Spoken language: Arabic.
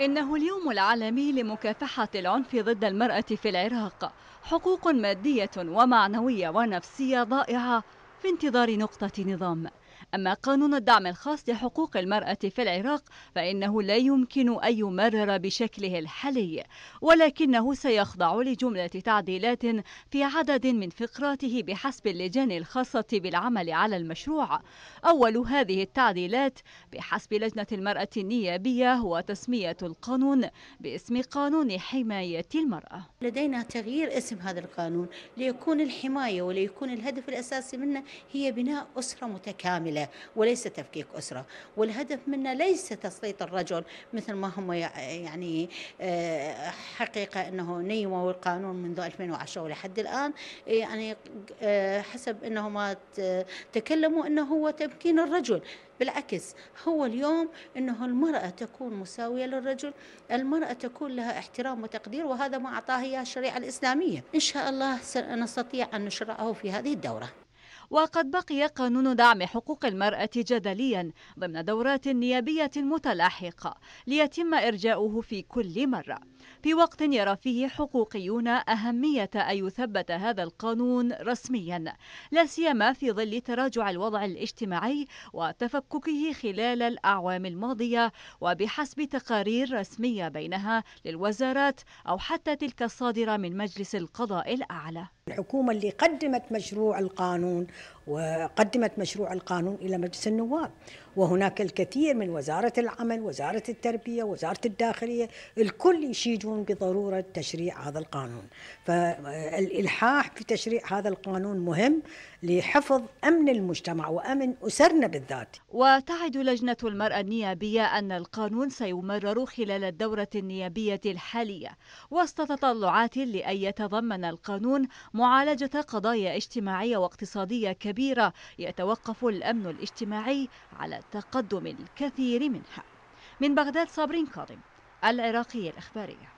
إنه اليوم العالمي لمكافحة العنف ضد المرأة في العراق حقوق مادية ومعنوية ونفسية ضائعة في انتظار نقطة نظام أما قانون الدعم الخاص لحقوق المرأة في العراق فإنه لا يمكن أن يمرر بشكله الحالي ولكنه سيخضع لجملة تعديلات في عدد من فقراته بحسب اللجان الخاصة بالعمل على المشروع أول هذه التعديلات بحسب لجنة المرأة النيابية هو تسمية القانون باسم قانون حماية المرأة لدينا تغيير اسم هذا القانون ليكون الحماية وليكون الهدف الأساسي منه هي بناء أسرة متكاملة وليس تفكيك أسرة والهدف منه ليس تسليط الرجل مثل ما هم يعني آه، حقيقة أنه نيموا القانون منذ 2010 ولحد الآن يعني آه، حسب أنهم تكلموا أنه هو تمكين الرجل بالعكس هو اليوم انه المراه تكون مساويه للرجل، المراه تكون لها احترام وتقدير وهذا ما اعطاه اياه الشريعه الاسلاميه، ان شاء الله سنستطيع ان نشرعه في هذه الدوره. وقد بقي قانون دعم حقوق المرأة جدليا ضمن دورات نيابية متلاحقة ليتم إرجاؤه في كل مرة في وقت يرى فيه حقوقيون أهمية أن يثبت هذا القانون رسميا لا سيما في ظل تراجع الوضع الاجتماعي وتفككه خلال الأعوام الماضية وبحسب تقارير رسمية بينها للوزارات أو حتى تلك الصادرة من مجلس القضاء الأعلى الحكومة اللي قدمت مشروع القانون وقدمت مشروع القانون إلى مجلس النواب وهناك الكثير من وزارة العمل وزارة التربية وزارة الداخلية الكل يشيدون بضرورة تشريع هذا القانون فالإلحاح في تشريع هذا القانون مهم لحفظ أمن المجتمع وأمن أسرنا بالذات وتعد لجنة المرأة النيابية أن القانون سيمرر خلال الدورة النيابية الحالية وسط تطلعات لأن يتضمن القانون معالجة قضايا اجتماعية واقتصادية كبيرة كبيرة يتوقف الأمن الاجتماعي على تقدم الكثير منها من بغداد صابرين كاظم العراقية الأخبارية